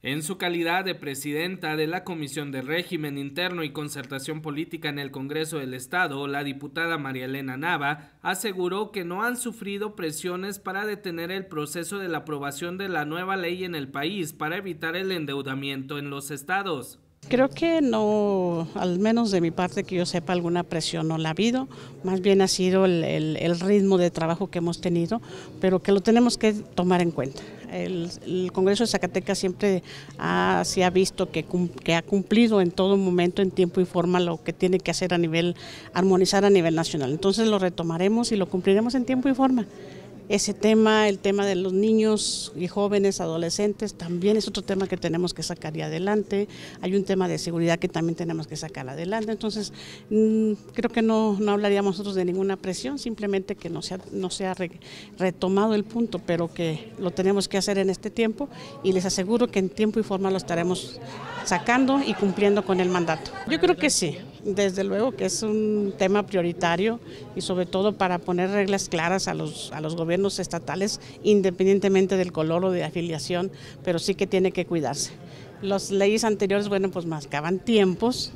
En su calidad de presidenta de la Comisión de Régimen Interno y Concertación Política en el Congreso del Estado, la diputada María Elena Nava aseguró que no han sufrido presiones para detener el proceso de la aprobación de la nueva ley en el país para evitar el endeudamiento en los estados. Creo que no, al menos de mi parte que yo sepa, alguna presión no la ha habido, más bien ha sido el, ritmo de trabajo que hemos tenido, pero que lo tenemos que tomar en cuenta. El, Congreso de Zacatecas siempre ha, se ha visto que, que, ha cumplido en todo momento, en tiempo y forma, lo que tiene que hacer a nivel, armonizar a nivel nacional. Entonces lo retomaremos y lo cumpliremos en tiempo y forma ese tema, el tema de los niños y jóvenes, adolescentes, también es otro tema que tenemos que sacar adelante. Hay un tema de seguridad que también tenemos que sacar adelante. Entonces, mm, creo que no, no, hablaríamos nosotros de ninguna presión, simplemente que no se ha, no sea retomado el punto, pero que lo tenemos que hacer en este tiempo y les aseguro que en tiempo y forma lo estaremos sacando y cumpliendo con el mandato. Yo creo que sí desde luego que es un tema prioritario y sobre todo para poner reglas claras a los, a los gobiernos estatales, independientemente del color o de afiliación, pero sí que tiene que cuidarse. Las leyes anteriores, bueno, pues marcaban tiempos,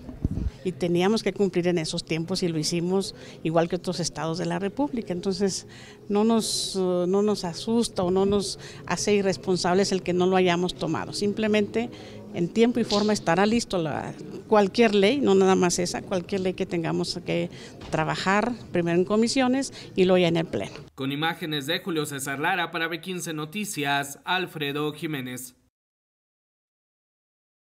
y teníamos que cumplir en esos tiempos y lo hicimos igual que otros estados de la República. Entonces no nos, uh, no nos asusta o no nos hace irresponsables el que no lo hayamos tomado. Simplemente en tiempo y forma estará listo la, cualquier ley, no nada más esa, cualquier ley que tengamos que trabajar primero en comisiones y luego ya en el Pleno. Con imágenes de Julio César Lara para B15 Noticias, Alfredo Jiménez.